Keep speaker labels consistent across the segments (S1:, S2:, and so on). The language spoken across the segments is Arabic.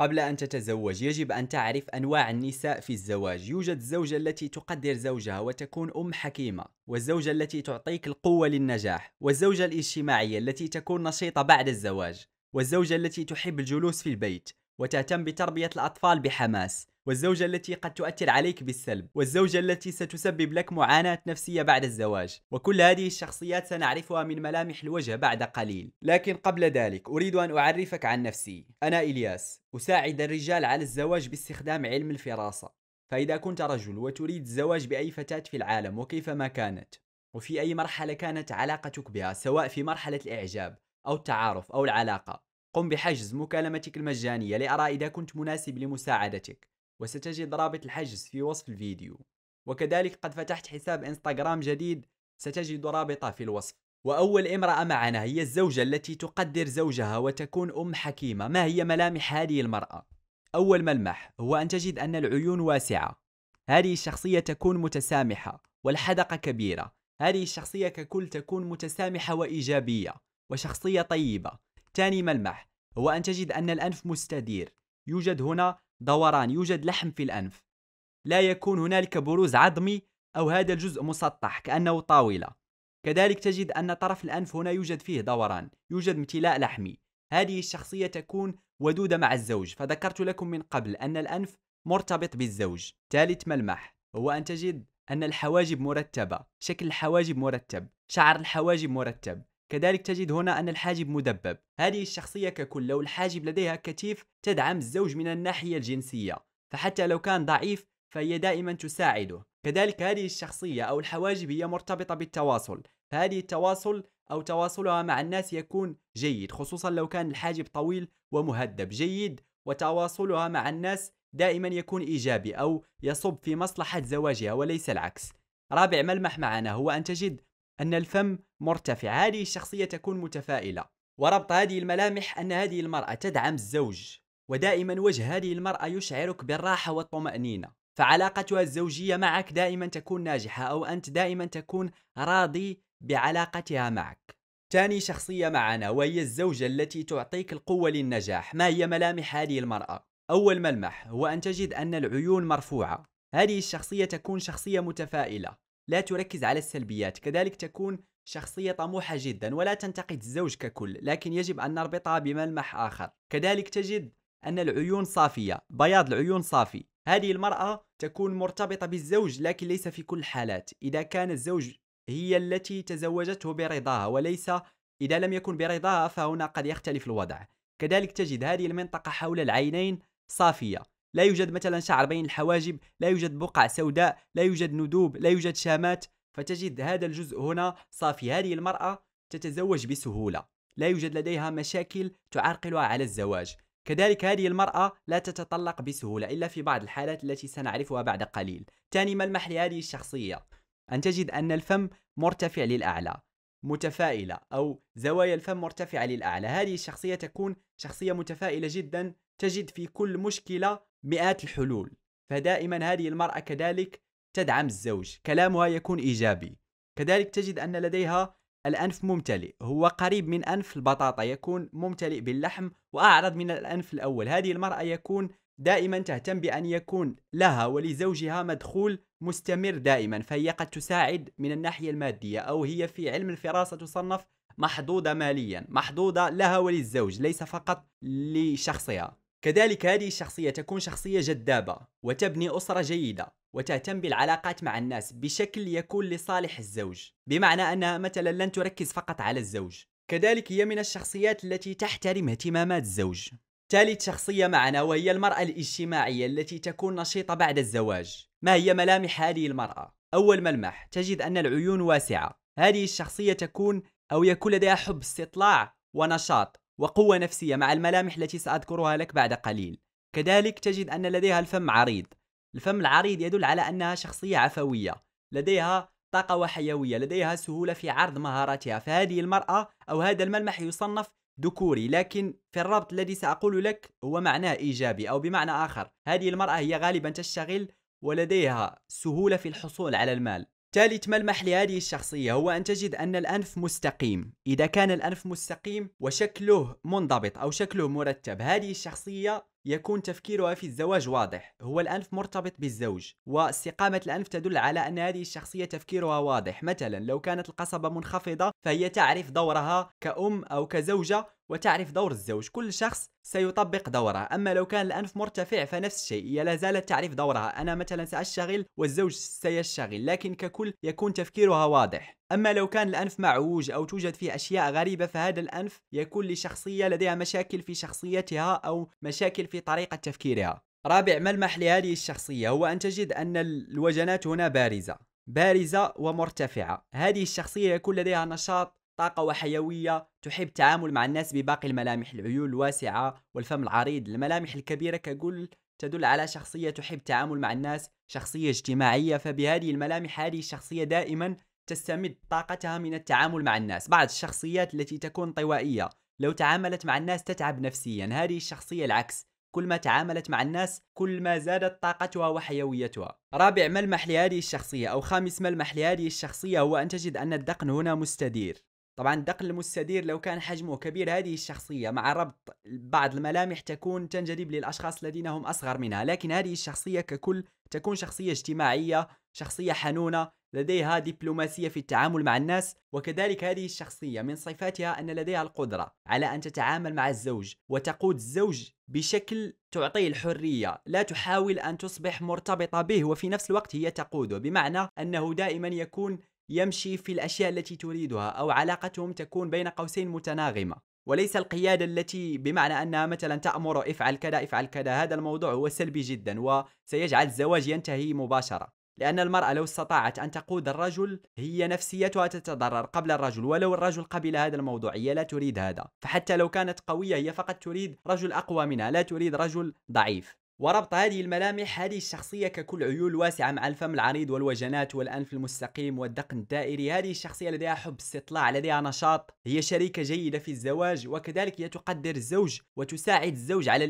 S1: قبل أن تتزوج يجب أن تعرف أنواع النساء في الزواج يوجد الزوجة التي تقدر زوجها وتكون أم حكيمة والزوجة التي تعطيك القوة للنجاح والزوجة الاجتماعية التي تكون نشيطة بعد الزواج والزوجة التي تحب الجلوس في البيت وتهتم بتربية الأطفال بحماس والزوجة التي قد تؤثر عليك بالسلب والزوجة التي ستسبب لك معاناة نفسية بعد الزواج وكل هذه الشخصيات سنعرفها من ملامح الوجه بعد قليل لكن قبل ذلك أريد أن أعرفك عن نفسي أنا إلياس أساعد الرجال على الزواج باستخدام علم الفراسة فإذا كنت رجل وتريد الزواج بأي فتاة في العالم وكيفما كانت وفي أي مرحلة كانت علاقتك بها سواء في مرحلة الإعجاب أو التعارف أو العلاقة قم بحجز مكالمتك المجانية لأرى إذا كنت مناسب لمساعدتك وستجد رابط الحجز في وصف الفيديو وكذلك قد فتحت حساب انستغرام جديد ستجد رابطه في الوصف واول امراه معنا هي الزوجه التي تقدر زوجها وتكون ام حكيمه ما هي ملامح هذه المراه اول ملمح هو ان تجد ان العيون واسعه هذه الشخصيه تكون متسامحه والحدقه كبيره هذه الشخصيه ككل تكون متسامحه وايجابيه وشخصيه طيبه ثاني ملمح هو ان تجد ان الانف مستدير يوجد هنا دوران يوجد لحم في الأنف لا يكون هنالك بروز عظمي أو هذا الجزء مسطح كأنه طاولة كذلك تجد أن طرف الأنف هنا يوجد فيه دوران يوجد امتلاء لحمي هذه الشخصية تكون ودودة مع الزوج فذكرت لكم من قبل أن الأنف مرتبط بالزوج ثالث ملمح هو أن تجد أن الحواجب مرتبة شكل الحواجب مرتب شعر الحواجب مرتب كذلك تجد هنا أن الحاجب مدبب هذه الشخصية ككل لو الحاجب لديها كتيف تدعم الزوج من الناحية الجنسية فحتى لو كان ضعيف فهي دائما تساعده كذلك هذه الشخصية أو الحواجب هي مرتبطة بالتواصل فهذه التواصل أو تواصلها مع الناس يكون جيد خصوصا لو كان الحاجب طويل ومهذب جيد وتواصلها مع الناس دائما يكون إيجابي أو يصب في مصلحة زواجها وليس العكس رابع ملمح معنا هو أن تجد أن الفم مرتفع هذه الشخصية تكون متفائلة وربط هذه الملامح أن هذه المرأة تدعم الزوج ودائما وجه هذه المرأة يشعرك بالراحة والطمأنينة فعلاقتها الزوجية معك دائما تكون ناجحة أو أنت دائما تكون راضي بعلاقتها معك ثاني شخصية معنا وهي الزوجة التي تعطيك القوة للنجاح ما هي ملامح هذه المرأة؟ أول ملمح هو أن تجد أن العيون مرفوعة هذه الشخصية تكون شخصية متفائلة لا تركز على السلبيات كذلك تكون شخصية طموحة جدا ولا تنتقد الزوج ككل لكن يجب أن نربطها بملمح آخر كذلك تجد أن العيون صافية بياض العيون صافي هذه المرأة تكون مرتبطة بالزوج لكن ليس في كل الحالات إذا كان الزوج هي التي تزوجته برضاها وليس إذا لم يكن برضاها فهنا قد يختلف الوضع كذلك تجد هذه المنطقة حول العينين صافية لا يوجد مثلا شعر بين الحواجب لا يوجد بقع سوداء لا يوجد ندوب لا يوجد شامات فتجد هذا الجزء هنا صافي هذه المرأة تتزوج بسهولة لا يوجد لديها مشاكل تعرقلها على الزواج كذلك هذه المرأة لا تتطلق بسهولة إلا في بعض الحالات التي سنعرفها بعد قليل ثاني ملمح لهذه الشخصية أن تجد أن الفم مرتفع للأعلى متفائلة أو زوايا الفم مرتفعة للأعلى هذه الشخصية تكون شخصية متفائلة جدا تجد في كل مشكلة مئات الحلول فدائما هذه المرأة كذلك تدعم الزوج كلامها يكون إيجابي كذلك تجد أن لديها الأنف ممتلئ هو قريب من أنف البطاطا يكون ممتلئ باللحم وأعرض من الأنف الأول هذه المرأة يكون دائما تهتم بأن يكون لها ولزوجها مدخول مستمر دائما فهي قد تساعد من الناحية المادية أو هي في علم الفراسة تصنف محظوظة ماليا محظوظة لها وللزوج ليس فقط لشخصها كذلك هذه الشخصية تكون شخصية جذابة وتبني أسرة جيدة وتهتم بالعلاقات مع الناس بشكل يكون لصالح الزوج بمعنى أنها مثلا لن تركز فقط على الزوج كذلك هي من الشخصيات التي تحترم اهتمامات الزوج ثالث شخصية معنا وهي المرأة الاجتماعية التي تكون نشيطة بعد الزواج ما هي ملامح هذه المرأة؟ أول ملمح تجد أن العيون واسعة هذه الشخصية تكون أو يكون لديها حب استطلاع ونشاط وقوة نفسية مع الملامح التي سأذكرها لك بعد قليل كذلك تجد أن لديها الفم عريض الفم العريض يدل على أنها شخصية عفوية لديها طاقة وحيوية لديها سهولة في عرض مهاراتها فهذه المرأة أو هذا الملمح يصنف ذكوري لكن في الربط الذي سأقول لك هو معناه إيجابي أو بمعنى آخر هذه المرأة هي غالبا تشتغل ولديها سهولة في الحصول على المال ثالث ملمح لهذه الشخصية هو أن تجد أن الأنف مستقيم إذا كان الأنف مستقيم وشكله منضبط أو شكله مرتب هذه الشخصية يكون تفكيرها في الزواج واضح هو الأنف مرتبط بالزوج واستقامة الأنف تدل على أن هذه الشخصية تفكيرها واضح مثلا لو كانت القصبة منخفضة فهي تعرف دورها كأم أو كزوجة وتعرف دور الزوج كل شخص سيطبق دوره أما لو كان الأنف مرتفع فنفس الشيء هي لا زالت تعرف دورها أنا مثلا سأشتغل والزوج سيشتغل لكن ككل يكون تفكيرها واضح أما لو كان الأنف معوج أو توجد فيه أشياء غريبة فهذا الأنف يكون لشخصية لديها مشاكل في شخصيتها أو مشاكل في طريقة تفكيرها رابع ملمح لهذه الشخصية هو أن تجد أن الوجنات هنا بارزة بارزة ومرتفعة هذه الشخصية يكون لديها نشاط طاقة وحيوية تحب التعامل مع الناس بباقي الملامح العيون الواسعة والفم العريض الملامح الكبيرة ككل تدل على شخصية تحب التعامل مع الناس شخصية اجتماعية فبهذه الملامح هذه الشخصية دائما تستمد طاقتها من التعامل مع الناس بعض الشخصيات التي تكون انطوائية لو تعاملت مع الناس تتعب نفسيا هذه الشخصية العكس كل ما تعاملت مع الناس كل ما زادت طاقتها وحيويتها رابع ملمح لهذه الشخصية أو خامس ملمح لهذه الشخصية هو أن تجد أن الدقن هنا مستدير طبعا الدقن المستدير لو كان حجمه كبير هذه الشخصية مع ربط بعض الملامح تكون تنجذب للأشخاص الذين هم أصغر منها لكن هذه الشخصية ككل تكون شخصية اجتماعية شخصية حنونة لديها دبلوماسية في التعامل مع الناس وكذلك هذه الشخصية من صفاتها أن لديها القدرة على أن تتعامل مع الزوج وتقود الزوج بشكل تعطيه الحرية لا تحاول أن تصبح مرتبطة به وفي نفس الوقت هي تقوده بمعنى أنه دائما يكون يمشي في الأشياء التي تريدها أو علاقتهم تكون بين قوسين متناغمة وليس القيادة التي بمعنى أنها مثلا تأمر افعل كذا افعل كذا هذا الموضوع هو سلبي جدا وسيجعل الزواج ينتهي مباشرة لأن المرأة لو استطاعت أن تقود الرجل هي نفسيتها تتضرر قبل الرجل ولو الرجل قبل هذا الموضوع هي لا تريد هذا فحتى لو كانت قوية هي فقط تريد رجل أقوى منها لا تريد رجل ضعيف وربط هذه الملامح هذه الشخصية ككل عيون واسعة مع الفم العريض والوجنات والأنف المستقيم والدقن الدائري هذه الشخصية لديها حب استطلاع لديها نشاط هي شريكة جيدة في الزواج وكذلك هي تقدر الزوج وتساعد الزوج على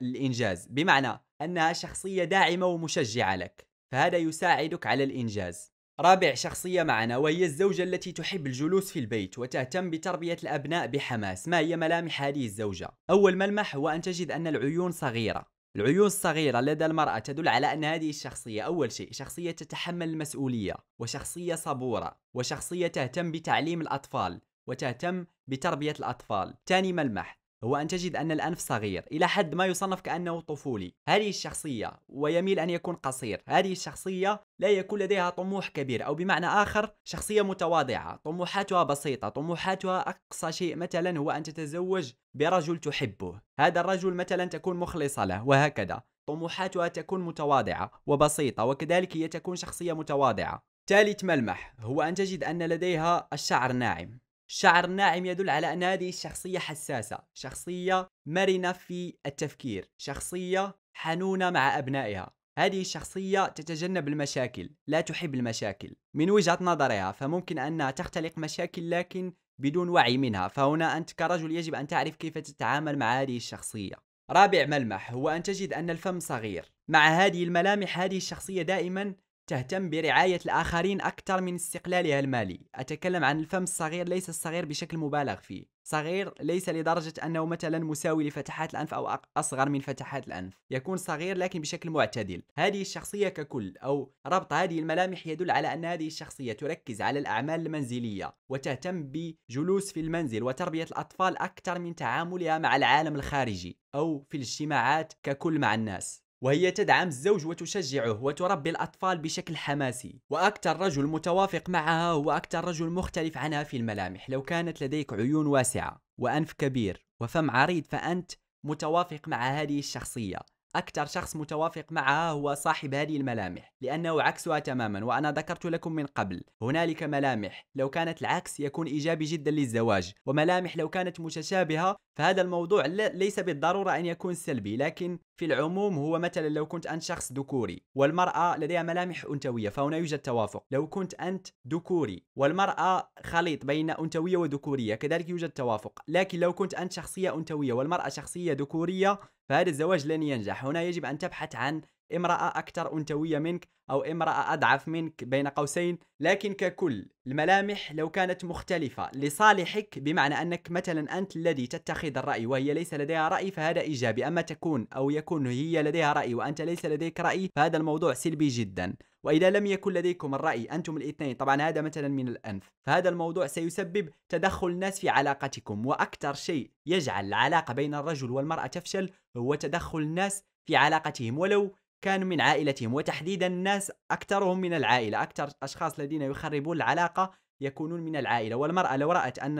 S1: الإنجاز بمعنى أنها شخصية داعمة ومشجعة لك فهذا يساعدك على الإنجاز رابع شخصية معنا وهي الزوجة التي تحب الجلوس في البيت وتهتم بتربية الأبناء بحماس ما هي ملامح هذه الزوجة؟ أول ملمح هو أن تجد أن العيون صغيرة العيون الصغيرة لدى المرأة تدل على أن هذه الشخصية أول شيء شخصية تتحمل المسؤولية وشخصية صبورة وشخصية تهتم بتعليم الأطفال وتهتم بتربية الأطفال ثاني ملمح هو أن تجد أن الأنف صغير إلى حد ما يصنف كأنه طفولي هذه الشخصية ويميل أن يكون قصير هذه الشخصية لا يكون لديها طموح كبير أو بمعنى آخر شخصية متواضعة طموحاتها بسيطة طموحاتها أقصى شيء مثلا هو أن تتزوج برجل تحبه هذا الرجل مثلا تكون مخلصة له وهكذا طموحاتها تكون متواضعة وبسيطة وكذلك هي تكون شخصية متواضعة ثالث ملمح هو أن تجد أن لديها الشعر ناعم شعر ناعم يدل على أن هذه الشخصية حساسة شخصية مرنة في التفكير شخصية حنونة مع أبنائها هذه الشخصية تتجنب المشاكل لا تحب المشاكل من وجهة نظرها فممكن أنها تختلق مشاكل لكن بدون وعي منها فهنا أنت كرجل يجب أن تعرف كيف تتعامل مع هذه الشخصية رابع ملمح هو أن تجد أن الفم صغير مع هذه الملامح هذه الشخصية دائما تهتم برعاية الآخرين أكثر من استقلالها المالي أتكلم عن الفم الصغير ليس الصغير بشكل مبالغ فيه صغير ليس لدرجة أنه مثلا مساوي لفتحات الأنف أو أصغر من فتحات الأنف يكون صغير لكن بشكل معتدل هذه الشخصية ككل أو ربط هذه الملامح يدل على أن هذه الشخصية تركز على الأعمال المنزلية وتهتم بجلوس في المنزل وتربية الأطفال أكثر من تعاملها مع العالم الخارجي أو في الاجتماعات ككل مع الناس وهي تدعم الزوج وتشجعه وتربي الأطفال بشكل حماسي وأكثر رجل متوافق معها هو أكثر رجل مختلف عنها في الملامح لو كانت لديك عيون واسعة وأنف كبير وفم عريض فأنت متوافق مع هذه الشخصية أكثر شخص متوافق معها هو صاحب هذه الملامح لأنه عكسها تماما وأنا ذكرت لكم من قبل هنالك ملامح لو كانت العكس يكون إيجابي جدا للزواج وملامح لو كانت متشابهة فهذا الموضوع ليس بالضرورة أن يكون سلبي لكن في العموم هو مثلا لو كنت أنت شخص ذكوري والمرأة لديها ملامح أنثوية فهنا يوجد توافق لو كنت أنت ذكوري والمرأة خليط بين أنثوية وذكورية كذلك يوجد توافق لكن لو كنت أنت شخصية أنثوية والمرأة شخصية ذكورية فهذا الزواج لن ينجح هنا يجب أن تبحث عن امرأة أكثر أنثوية منك أو امرأة أضعف منك بين قوسين لكن ككل الملامح لو كانت مختلفة لصالحك بمعنى أنك مثلا أنت الذي تتخذ الرأي وهي ليس لديها رأي فهذا إيجابي أما تكون أو يكون هي لديها رأي وأنت ليس لديك رأي فهذا الموضوع سلبي جدا وإذا لم يكن لديكم الرأي أنتم الاثنين طبعا هذا مثلا من الأنف فهذا الموضوع سيسبب تدخل الناس في علاقتكم وأكثر شيء يجعل العلاقة بين الرجل والمرأة تفشل هو تدخل الناس في علاقتهم ولو كانوا من عائلتهم وتحديدا الناس أكثرهم من العائلة أكثر أشخاص الذين يخربون العلاقة يكونون من العائلة والمرأة لو رأت أن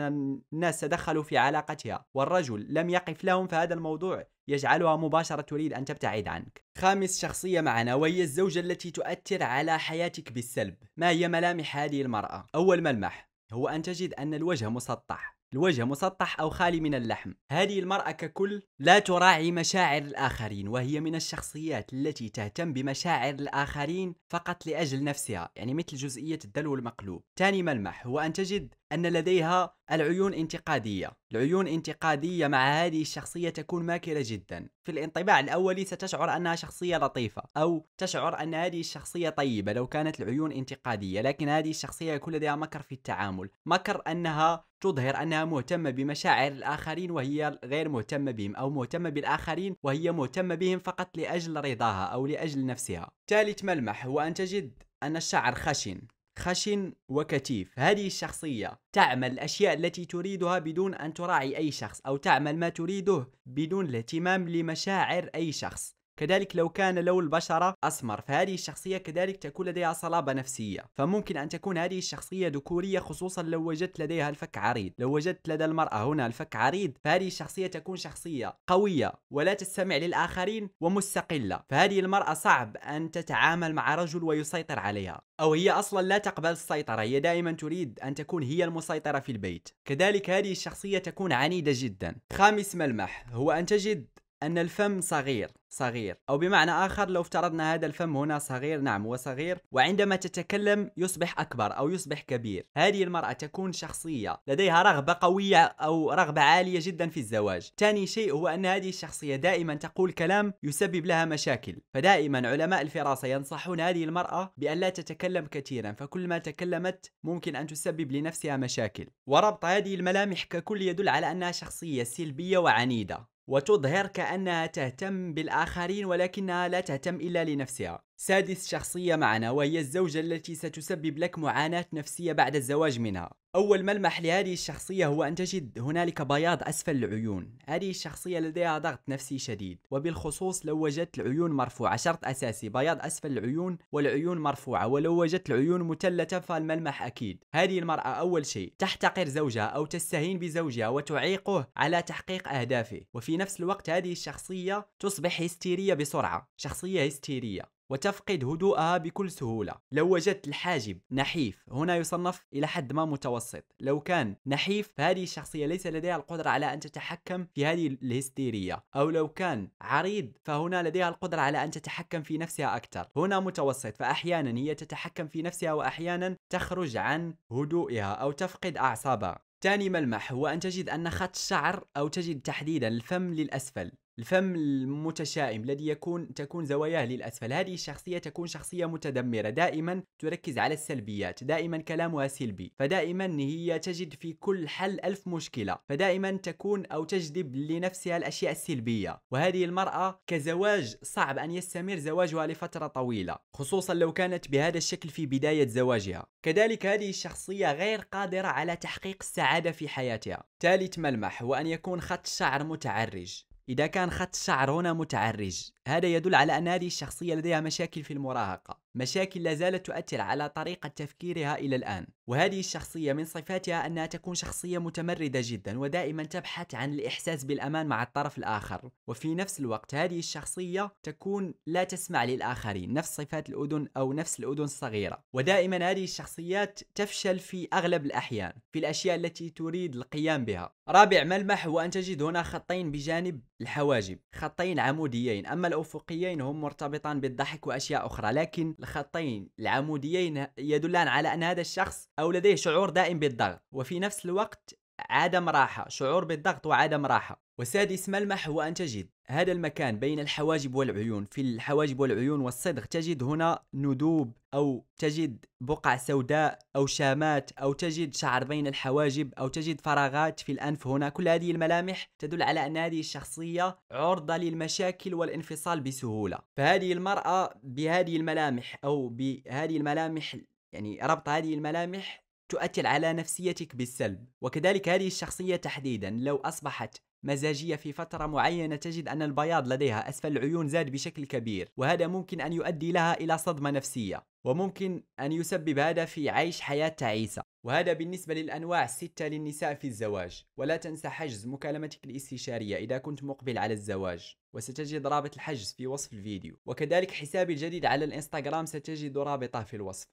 S1: الناس تدخلوا في علاقتها والرجل لم يقف لهم فهذا الموضوع يجعلها مباشرة تريد أن تبتعد عنك خامس شخصية معنا وهي الزوجة التي تؤثر على حياتك بالسلب ما هي ملامح هذه المرأة؟ أول ملمح هو أن تجد أن الوجه مسطح الوجه مسطح أو خالي من اللحم هذه المرأة ككل لا تراعي مشاعر الآخرين وهي من الشخصيات التي تهتم بمشاعر الآخرين فقط لأجل نفسها يعني مثل جزئية الدلو المقلوب تاني ملمح هو أن تجد أن لديها العيون انتقادية العيون انتقادية مع هذه الشخصية تكون ماكرة جدا في الانطباع الأولي ستشعر أنها شخصية لطيفة أو تشعر أن هذه الشخصية طيبة لو كانت العيون انتقادية لكن هذه الشخصية يكون لديها مكر في التعامل مكر أنها تظهر أنها مهتمة بمشاعر الآخرين وهي غير مهتمة بهم أو مهتمة بالآخرين وهي مهتمة بهم فقط لأجل رضاها أو لأجل نفسها ثالث ملمح هو أن تجد أن الشعر خشن خشن وكتيف هذه الشخصية تعمل الأشياء التي تريدها بدون أن تراعي أي شخص أو تعمل ما تريده بدون الاهتمام لمشاعر أي شخص كذلك لو كان لون البشرة أسمر فهذه الشخصية كذلك تكون لديها صلابة نفسية فممكن أن تكون هذه الشخصية ذكورية خصوصا لو وجدت لديها الفك عريض لو وجدت لدى المرأة هنا الفك عريض فهذه الشخصية تكون شخصية قوية ولا تستمع للآخرين ومستقلة فهذه المرأة صعب أن تتعامل مع رجل ويسيطر عليها أو هي أصلا لا تقبل السيطرة هي دائما تريد أن تكون هي المسيطرة في البيت كذلك هذه الشخصية تكون عنيدة جدا خامس ملمح هو أن تجد أن الفم صغير صغير أو بمعنى آخر لو افترضنا هذا الفم هنا صغير نعم هو صغير وعندما تتكلم يصبح أكبر أو يصبح كبير هذه المرأة تكون شخصية لديها رغبة قوية أو رغبة عالية جدا في الزواج ثاني شيء هو أن هذه الشخصية دائما تقول كلام يسبب لها مشاكل فدائما علماء الفراسة ينصحون هذه المرأة بأن لا تتكلم كثيرا فكلما تكلمت ممكن أن تسبب لنفسها مشاكل وربط هذه الملامح ككل يدل على أنها شخصية سلبية وعنيدة وتظهر كأنها تهتم بالآخرين ولكنها لا تهتم إلا لنفسها سادس شخصية معنا وهي الزوجة التي ستسبب لك معاناة نفسية بعد الزواج منها أول ملمح لهذه الشخصية هو أن تجد هنالك بياض أسفل العيون هذه الشخصية لديها ضغط نفسي شديد وبالخصوص لو وجدت العيون مرفوعة شرط أساسي بياض أسفل العيون والعيون مرفوعة ولو وجدت العيون مثلثة فالملمح أكيد هذه المرأة أول شيء تحتقر زوجها أو تستهين بزوجها وتعيقه على تحقيق أهدافه وفي نفس الوقت هذه الشخصية تصبح هستيرية بسرعة شخصية هستيرية وتفقد هدوءها بكل سهولة لو وجدت الحاجب نحيف هنا يصنف إلى حد ما متوسط لو كان نحيف فهذه الشخصية ليس لديها القدرة على أن تتحكم في هذه الهستيرية أو لو كان عريض فهنا لديها القدرة على أن تتحكم في نفسها أكثر هنا متوسط فأحيانا هي تتحكم في نفسها وأحيانا تخرج عن هدوئها أو تفقد أعصابها ثاني ملمح هو أن تجد أن خط الشعر أو تجد تحديدا الفم للأسفل الفم المتشائم الذي يكون تكون زواياه للأسفل هذه الشخصية تكون شخصية متدمرة دائما تركز على السلبيات دائما كلامها سلبي فدائما هي تجد في كل حل ألف مشكلة فدائما تكون أو تجذب لنفسها الأشياء السلبية وهذه المرأة كزواج صعب أن يستمر زواجها لفترة طويلة خصوصا لو كانت بهذا الشكل في بداية زواجها كذلك هذه الشخصية غير قادرة على تحقيق السعادة في حياتها ثالث ملمح هو أن يكون خط شعر متعرج إذا كان خط الشعر هنا متعرج هذا يدل على أن هذه الشخصية لديها مشاكل في المراهقة مشاكل لا زالت تؤثر على طريقة تفكيرها إلى الآن وهذه الشخصية من صفاتها أنها تكون شخصية متمردة جدا ودائما تبحث عن الإحساس بالأمان مع الطرف الآخر وفي نفس الوقت هذه الشخصية تكون لا تسمع للآخرين نفس صفات الأذن أو نفس الأذن الصغيرة ودائما هذه الشخصيات تفشل في أغلب الأحيان في الأشياء التي تريد القيام بها رابع ملمح هو أن تجد هنا خطين بجانب الحواجب خطين عموديين أما الأفقيين هم مرتبطان بالضحك وأشياء أخرى لكن الخطين العموديين يدلان على أن هذا الشخص أو لديه شعور دائم بالضغط وفي نفس الوقت عدم راحة شعور بالضغط وعدم راحة وسادس ملمح هو أن تجد هذا المكان بين الحواجب والعيون في الحواجب والعيون والصدغ تجد هنا ندوب أو تجد بقع سوداء أو شامات أو تجد شعر بين الحواجب أو تجد فراغات في الأنف هنا كل هذه الملامح تدل على أن هذه الشخصية عرضة للمشاكل والانفصال بسهولة فهذه المرأة بهذه الملامح أو بهذه الملامح يعني ربط هذه الملامح تؤثر على نفسيتك بالسلب وكذلك هذه الشخصية تحديدا لو أصبحت مزاجية في فترة معينة تجد أن البياض لديها أسفل العيون زاد بشكل كبير وهذا ممكن أن يؤدي لها إلى صدمة نفسية وممكن أن يسبب هذا في عيش حياة تعيسة وهذا بالنسبة للأنواع الستة للنساء في الزواج ولا تنسى حجز مكالمتك الاستشارية إذا كنت مقبل على الزواج وستجد رابط الحجز في وصف الفيديو وكذلك حسابي الجديد على الإنستغرام ستجد رابطه في الوصف